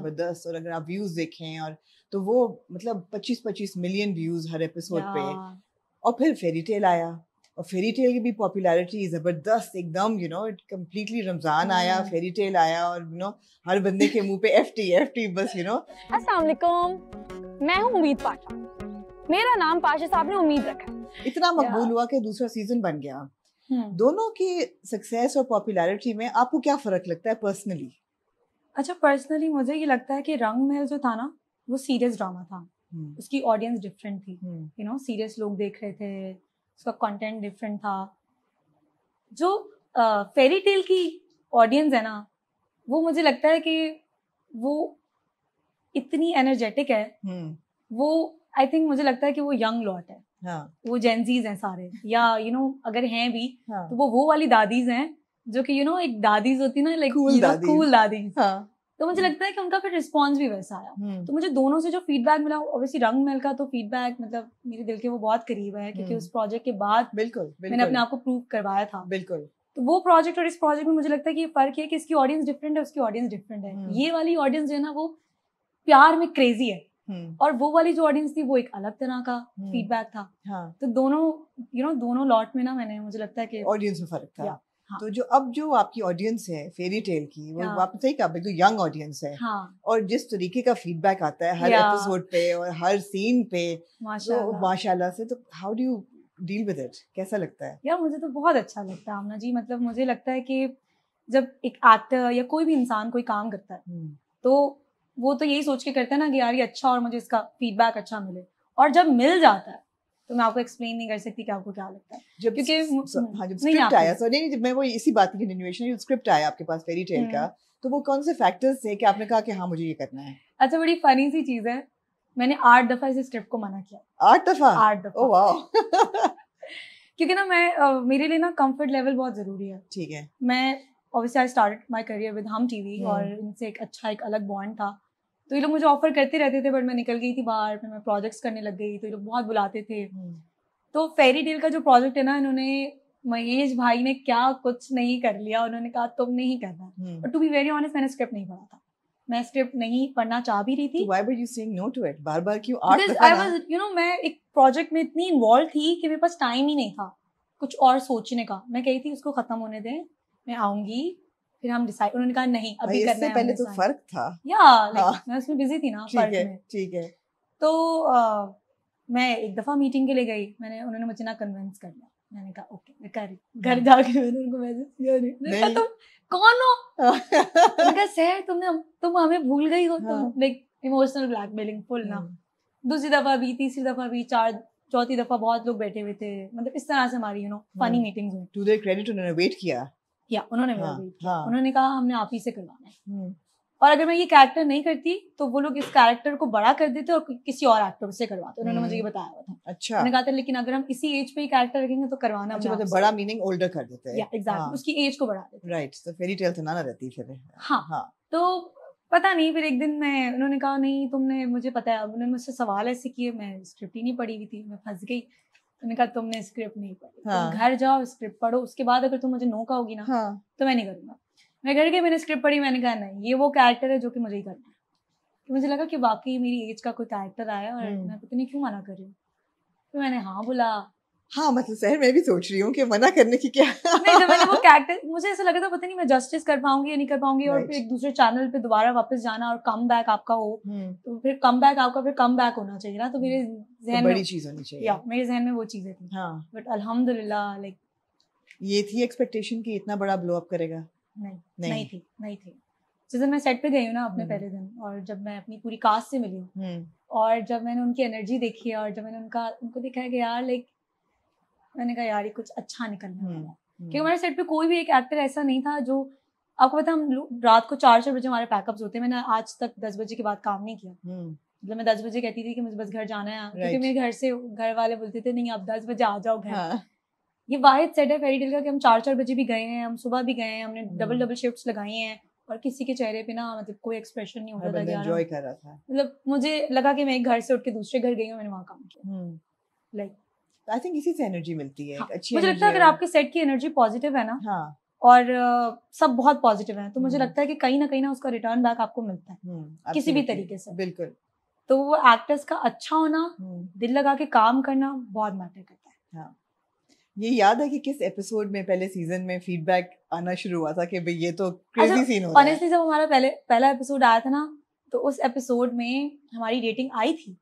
जबरदस्त और अगर आप व्यूज देखें और तो वो मतलब 25-25 मिलियन व्यूज हर एपिसोड पे और फिर फेरी टेल आया और फेरी टेल की भी पॉपुलैरिटी जबरदस्त एकदम you know it completely Ramzan आया फेरी hmm. टेल आया और यू नो हर बंदे के मुंह पे एफ टी एफ टी बस यू नो असलाकुम मैं हूँ उम्मीद पाशा मेरा नाम पाशा साहब ने उम्मीद रखा इतना मकबूल हुआ कि दूसरा सीजन बन गया hmm. दोनों की सक्सेस और पॉपुलैरिटी में आपको क्या फर्क लगता है पर्सनली अच्छा पर्सनली मुझे ये लगता है कि रंग महल जो था ना वो सीरियस ड्रामा था हम्म। उसकी ऑडियंस डिफरेंट थी यू नो सीरियस लोग देख रहे थे उसका कंटेंट डिफरेंट था जो फेरी uh, टेल की ऑडियंस है ना वो मुझे लगता है कि वो इतनी एनर्जेटिक है हम्म। वो आई थिंक मुझे लगता है कि वो यंग लॉट है हाँ. वो जेंजीज हैं सारे या यू you नो know, अगर हैं भी हाँ. तो वो वो वाली दादीज हैं जो कि यू नो एक दादीज होती ना लाइक कूल दादीज हाँ। तो मुझे हम्म। लगता है कि उनका फिर रिस्पॉन्स भी वैसा आया हम्म। तो मुझे दोनों से जो फीडबैक मिला ऑब्वियसली रंग मेल का तो फीडबैक मतलब मेरे दिल के वो बहुत करीब है क्योंकि हम्म। उस प्रोजेक्ट के बाद बिल्कुल मैंने अपने आप को प्रूव करवाया था बिल्कुल तो वो प्रोजेक्ट और इस प्रोजेक्ट में मुझे लगता है कि फर्क है कि इसकी ऑडियंस डिफरेंट है उसकी ऑडियंस डिफरेंट है ये वाली ऑडियंस जो है ना वो प्यार में क्रेजी है और वो वाली जो ऑडियंस थी वो एक अलग तरह का फीडबैक था हाँ. तो दोनों यू you नो know, दोनों लॉट में ना मैंने मुझे लगता है कि ऑडियंस में फर्क था हाँ। तो जो अब जो आपकी ऑडियंस है फेरी टेल की वो हाँ. आपने सही कहा बिल्कुल यंग ऑडियंस है हाँ. और जिस तरीके का फीडबैक आता है हर एपिसोड पे और हर सीन पे तो माशाल्लाह तो, से तो how do you deal with it कैसा लगता है यार मुझे तो बहुत अच्छा लगता है अमना जी मतलब मुझे लगता है कि जब एक एक्टर या कोई भी इंसान कोई काम करता है हम्म। तो वो तो यही सोच के करता है ना कि यार ये अच्छा और मुझे इसका फीडबैक अच्छा मिले और जब मिल जाता है तो मैं आपको एक्सप्लेन नहीं कर सकती कि आपको क्या लगता है जब क्योंकि हम्म, हाँ जब स्क्रिप्ट आया सॉरी नहीं मैं वो इसी बात की कंटिन्यूएशन स्क्रिप्ट आया आपके पास फेरी टेल का हम्म। तो वो कौन से फैक्टर्स थे कि आपने कहा कि हाँ मुझे ये करना है अच्छा बड़ी फनी सी चीज है मैंने आठ दफा इस स्क्रिप्ट को मना किया आठ दफा आठ दफा ओह वाओ क्योंकि ना मैं uh, मेरे लिए ना कंफर्ट लेवल बहुत जरूरी है ठीक है मैं obviously I start my career with Hum TV और इनसे एक अच्छा एक अलग बॉन्ड था तो ये लोग मुझे ऑफर करते रहते थे बट मैं निकल गई थी बाहर फिर मैं प्रोजेक्ट्स करने लग गई तो ये लोग बहुत बुलाते थे हम्म। तो फेरी डेल का जो प्रोजेक्ट है ना इन्होंने महेश भाई ने क्या कुछ नहीं कर लिया उन्होंने कहा तुम नहीं करना हम्म। और टू बी वेरी ऑनेस्ट मैंने स्क्रिप्ट नहीं पढ़ा था मैं स्क्रिप्ट नहीं पढ़ना चाह भी रही थी why were you saying no to it बार-बार क्यों आर्ट आई वाज यू नो मैं एक प्रोजेक्ट में इतनी इन्वॉल्व थी कि मेरे पास टाइम ही नहीं था कुछ और सोचने का मैं कही थी उसको खत्म होने दें मैं आऊंगी फिर हम डिसाइड उन्होंने कहा नहीं अभी करना है पहले तो फर्क था या हाँ। लाइक मैं उसमें बिजी थी ना फर्क में ठीक है तो मैं एक दफा मीटिंग के लिए गई मैंने उन्होंने मुझे ना कन्विंस कर लिया मैंने कहा ओके मैं कर घर हाँ। जाके मैंने उनको मैसेज किया नहीं तुम कौन हो मैंने सर तुमने तुम हमें भूल गई हो तुम लाइक इमोशनल ब्लैकमेलिंग फुल ना हम्म। दूसरी दफा भी तीसरी दफा भी चार चौथी दफा बहुत लोग बैठे हुए थे मतलब इस तरह से हमारी यू नो फनी मीटिंग्स हुई टू देयर क्रेडिट उन्होंने वेट किया या उन्होंने हाँ, हाँ. उन्होंने कहा हमने आप ही से करवाना है हम्म। और अगर मैं ये कैरेक्टर नहीं करती तो वो लोग इस कैरेक्टर को बड़ा कर देते और किसी और एक्टर से करवाते उन्होंने मुझे ये हम्म। बताया हुआ था अच्छा उन्होंने कहा था लेकिन अगर हम इसी एज पे ही कैरेक्टर रखेंगे तो करवाना अच्छा, मतलब बड़ा मीनिंग ओल्डर कर देते हैं या हाँ। एग्जैक्टली उसकी एज को बढ़ा देते राइट तो फेरी टेल तो ना रहती फिर हाँ हाँ तो पता नहीं फिर एक दिन मैं उन्होंने कहा नहीं तुमने मुझे पता है उन्होंने मुझसे सवाल ऐसे किए मैं स्क्रिप्ट ही नहीं पढ़ी हुई थी मैं फंस गई मैंने कहा तुमने स्क्रिप्ट नहीं पढ़ी हाँ. तुम घर जाओ स्क्रिप्ट पढ़ो उसके बाद अगर तुम मुझे नो कहोगी ना हाँ. तो मैं नहीं करूंगा मैं घर गई मैंने स्क्रिप्ट पढ़ी मैंने कहा नहीं ये वो कैरेक्टर है जो कि मुझे ही करना है तो मुझे लगा कि वाकई मेरी एज का कोई कैरेक्टर आया और हम्म। मैं पता नहीं क्यों मना कर रही हूँ तो मैंने हाँ बोला हाँ मतलब सर मैं भी सोच रही हूँ कि मना करने की क्या नहीं तो मैंने वो कैरेक्टर मुझे ऐसा लगा था पता नहीं मैं जस्टिस कर पाऊंगी या नहीं कर पाऊंगी right. और फिर एक दूसरे चैनल पे दोबारा वापस जाना और कम बैक आपका हो hmm. तो फिर कम बैक आपका फिर कम बैक होना चाहिए ना तो मेरे तो जहन तो बड़ी चीज होनी चाहिए या मेरे जहन में वो चीजें थी बट हाँ। अलहमदुल्ला लाइक ये थी एक्सपेक्टेशन की इतना बड़ा ब्लो अप करेगा नहीं नहीं थी नहीं थी जिस दिन मैं सेट पे गई हूँ ना अपने हम्म। पहले दिन और जब मैं अपनी पूरी कास्ट से मिली हूँ हम्म। और जब मैंने उनकी एनर्जी देखी और जब मैंने उनका उनको देखा है कि यार लाइक मैंने कहा यार ये कुछ अच्छा निकलने हम्म, वाला है हम्म। क्योंकि हमारे सेट पे कोई भी एक एक्टर ऐसा नहीं था जो आपको पता हम रात को चार चार बजे हमारे पैकअप्स होते हैं मैंने आज तक दस बजे के बाद काम नहीं किया हम्म। मतलब मैं दस बजे कहती थी कि मुझे बस घर जाना है क्योंकि मेरे घर से घर वाले बोलते थे नहीं आप दस बजे आ जाओ घर हाँ। ये वाहिद सेट है फेरी डील का कि हम चार चार बजे भी गए हैं हम सुबह भी गए हैं हमने डबल डबल शिफ्ट लगाई हैं और किसी के चेहरे पे ना मतलब कोई एक्सप्रेशन नहीं हो रहा था कर रहा था मतलब मुझे लगा कि मैं एक घर से उठ के दूसरे घर गई हूँ मैंने वहाँ काम किया लाइक आई थिंक इसी से एनर्जी मिलती है हाँ, अच्छी मुझे लगता है अगर आपके सेट की एनर्जी पॉजिटिव है ना हाँ और uh, सब बहुत पॉजिटिव है तो मुझे हम्म। लगता है कि कहीं ना कहीं ना उसका रिटर्न बैक आपको मिलता है हम्म, किसी भी तरीके से बिल्कुल तो वो एक्टर्स का अच्छा होना हम्म। दिल लगा के काम करना बहुत मैटर करता है हाँ ये याद है कि किस एपिसोड में पहले सीजन में फीडबैक आना शुरू हुआ था कि भाई ये तो क्रेजी अच्छा, सीन हो रहा है जब हमारा पहले पहला एपिसोड आया था ना तो उस एपिसोड में हमारी रेटिंग आई थी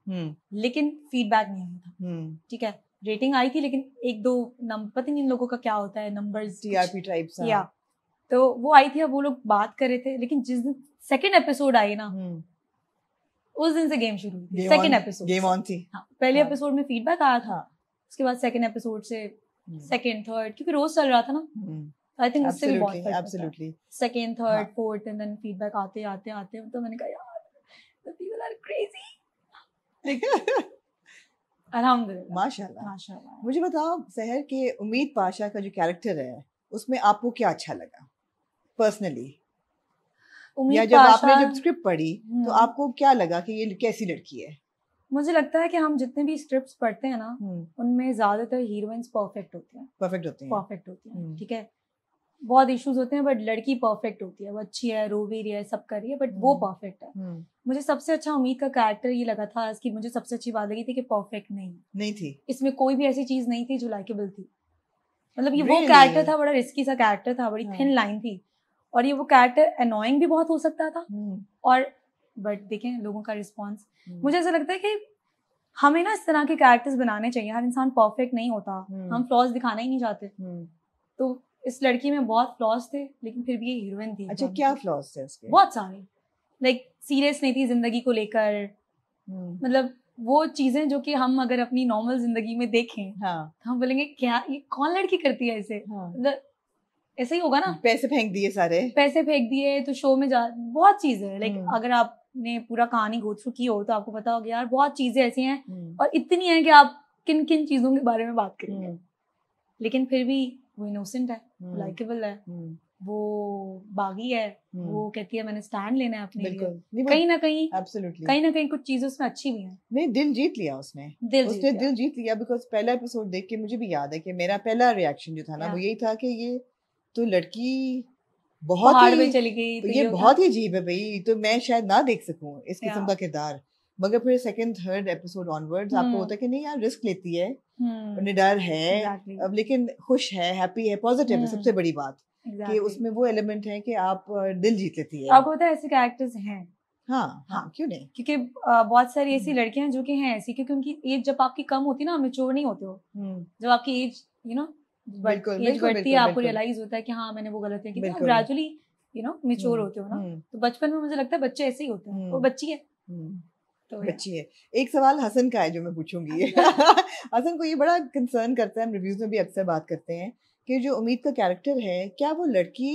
लेकिन फीडबैक नहीं आया था ठीक है रेटिंग आई थी लेकिन एक दो नंबर पता नहीं इन लोगों का क्या होता है नंबर्स टीआरपी टाइप्स या तो वो आई थी अब वो लोग बात कर रहे थे लेकिन जिस दिन सेकंड एपिसोड आई ना हम्म। उस दिन से गेम शुरू हुई सेकंड एपिसोड गेम ऑन थी हाँ, पहले एपिसोड हाँ। में फीडबैक आया था हाँ। उसके बाद सेकंड एपिसोड से सेकंड हम्म। थर्ड क्योंकि रोज चल रहा था ना आई हम्म। थिंक उससे भी बहुत absolutely second third fourth and then feedback आते आते आते तो मैंने कहा यार द पीपल आर क्रेजी माशाल्लाह माशाल्लाह मुझे बताओ सहर के उम्मीद पाशा का जो कैरेक्टर है उसमें आपको क्या अच्छा लगा पर्सनली या जब आपने जब स्क्रिप्ट पढ़ी तो हम्म। आपको क्या लगा कि ये कैसी लड़की है मुझे लगता है कि हम जितने भी स्क्रिप्ट्स पढ़ते हैं ना हम्म। उनमें ज्यादातर हीरोइंस परफेक्ट होती हैं परफेक्ट होती हैं परफेक्ट होती हैं हम्म। ठीक है बहुत इश्यूज होते हैं बट लड़की परफेक्ट होती है वो अच्छी है रो भी रही है सब कर रही है बट वो परफेक्ट है मुझे सबसे अच्छा उम्मीद का कैरेक्टर ये लगा था कि मुझे सबसे अच्छी बात लगी थी कि परफेक्ट नहीं नहीं थी इसमें कोई भी ऐसी चीज नहीं थी जो लाइकेबल थी मतलब ये really? वो कैरेक्टर था बड़ा रिस्की सा कैरेक्टर था बड़ी थिन हाँ। लाइन थी और ये वो कैरेक्टर अनोइंग भी बहुत हो सकता था हम्म। और बट देखें लोगों का रिस्पॉन्स हम्म। मुझे ऐसा लगता है कि हमें ना इस तरह के कैरेक्टर्स बनाने चाहिए हर इंसान परफेक्ट नहीं होता हम्म। हम फ्लॉज दिखाना ही नहीं चाहते तो इस लड़की में बहुत फ्लॉज थे लेकिन फिर भी ये हीरोइन थी अच्छा क्या फ्लॉज थे उसके बहुत सारे लाइक सीरियस नहीं थी जिंदगी को लेकर hmm. मतलब वो चीजें जो कि हम अगर अपनी नॉर्मल जिंदगी में देखें हाँ. तो हम बोलेंगे क्या ये कौन लड़की करती है ऐसे हाँ. मतलब, ऐसे ही होगा ना पैसे फेंक दिए सारे पैसे फेंक दिए तो शो में जा बहुत चीजें है लाइक hmm. अगर आपने पूरा कहानी गो थ्रू की हो तो आपको पता होगा यार बहुत चीजें ऐसी हैं hmm. और इतनी है कि आप किन किन चीजों के बारे में बात करेंगे लेकिन फिर भी वो इनोसेंट है लाइकेबल है वो बागी है hmm. वो कहती है मैंने स्टैंड लेना है अपने लिए कहीं ना कहीं एब्सोल्युटली कहीं ना कहीं कुछ चीजें उसमें अच्छी भी हैं नहीं दिल जीत लिया उसने दिल उसने जीत दिल जीत लिया बिकॉज पहला एपिसोड देख के मुझे भी याद है कि मेरा पहला रिएक्शन जो था ना वो यही था कि ये तो लड़की बहुत ही चली गई तो, तो ये बहुत ही अजीब है भाई तो मैं शायद ना देख सकूं इस किस्म का किरदार मगर फिर सेकंड थर्ड एपिसोड ऑनवर्ड्स आपको हम्म। होता है कि नहीं यार रिस्क लेती है हम्म। निडर है अब लेकिन खुश है हैप्पी है पॉजिटिव है सबसे बड़ी बात exactly. कि उसमें वो एलिमेंट है कि आप दिल जीत लेती है आपको पता है ऐसे कैरेक्टर्स हैं हाँ, हाँ हाँ क्यों नहीं क्योंकि बहुत सारी ऐसी हम्म। लड़कियां हैं जो कि हैं ऐसी क्योंकि उनकी एज जब आपकी कम होती है ना मेच्योर नहीं होते हो हम्म। जब आपकी एज यू नो एज बढ़ती है आपको रियलाइज होता है कि हाँ मैंने वो गलत है कि ग्रेजुअली यू नो मेच्योर होते हो ना हम्म। तो बचपन में मुझे लगता है बच्चे ऐसे ही होते हैं वो बच्ची है तो बच्ची है एक सवाल हसन का है जो मैं पूछूंगी हसन को ये बड़ा कंसर्न करता है हम रिव्यूज में भी अक्सर बात करते हैं कि जो उम्मीद का कैरेक्टर है क्या वो लड़की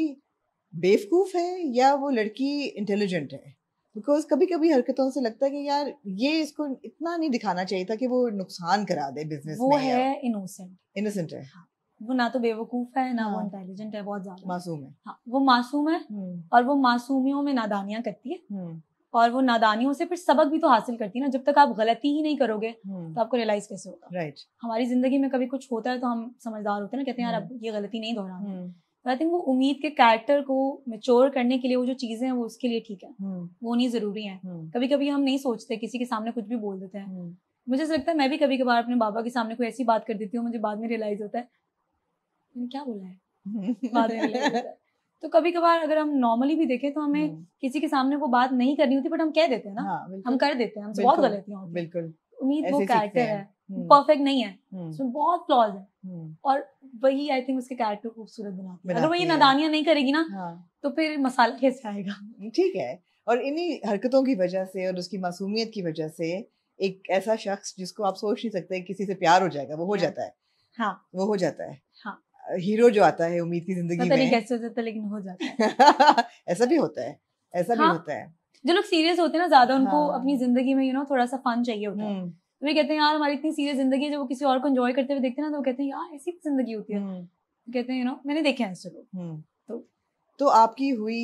बेवकूफ़ है या वो लड़की इंटेलिजेंट है बिकॉज कभी कभी हरकतों से लगता है कि यार ये इसको इतना नहीं दिखाना चाहिए था कि वो नुकसान करा दे बिजनेस वो में है इनोसेंट इनोसेंट है हाँ। वो ना तो बेवकूफ है ना हाँ। वो इंटेलिजेंट है बहुत ज्यादा मासूम है हाँ, वो मासूम है हम्म। और वो मासूमियों में नादानियाँ करती है हम्म। और वो नादानियों से फिर सबक भी तो हासिल करती है ना जब तक आप गलती ही नहीं करोगे हम्म। तो आपको रियलाइज कैसे होगा राइट right. हमारी जिंदगी में कभी कुछ होता है तो हम समझदार होते हैं ना कहते हैं यार हम्म। अब ये गलती नहीं दोहरा आई थिंक वो उम्मीद के कैरेक्टर को मेच्योर करने के लिए वो जो चीजें हैं वो उसके लिए ठीक है हम्म। वो नहीं जरूरी है कभी कभी हम नहीं सोचते किसी के सामने कुछ भी बोल देते हैं मुझे लगता है मैं भी कभी कभार अपने बाबा के सामने कोई ऐसी बात कर देती हूँ मुझे बाद में रियलाइज होता है क्या बोला है बाद में तो कभी कभार अगर हम नॉर्मली भी देखें तो हमें हम्म। किसी के सामने वो बात नहीं करनी होती बट हम कह देते हैं ना हाँ, हम कर देते हैं हमसे बहुत गलतियां बिल्कुल उम्मीद वो कैरेक्टर है परफेक्ट हम्म। नहीं है हम्म। उसमें बहुत फ्लॉज है और वही आई थिंक उसके कैरेक्टर खूबसूरत बना अगर वो ये नादानियां नहीं करेगी ना हाँ। तो फिर मसाला कैसे आएगा ठीक है और इन्हीं हरकतों की वजह से और उसकी मासूमियत की वजह से एक ऐसा शख्स जिसको आप सोच नहीं सकते किसी से प्यार हो जाएगा वो हो हाँ। जाता है हाँ वो हो जाता है हीरो जो आता है उम्मीद की जिंदगी में कैसे हो जाता है लेकिन हो जाता है ऐसा भी होता है ऐसा हाँ, भी होता है जो लोग सीरियस होते हैं ना ज्यादा उनको हाँ, अपनी जिंदगी में यू नो थोड़ा सा फन चाहिए होता है हम्म। तो वे कहते हैं यार हमारी इतनी सीरियस जिंदगी है जब वो किसी और को एंजॉय करते हुए देखते हैं ना तो वो कहते हैं यार ऐसी जिंदगी होती है हम्म। कहते हैं यू नो मैंने देखे हैं ऐसे लोग हम्म। तो, तो आपकी हुई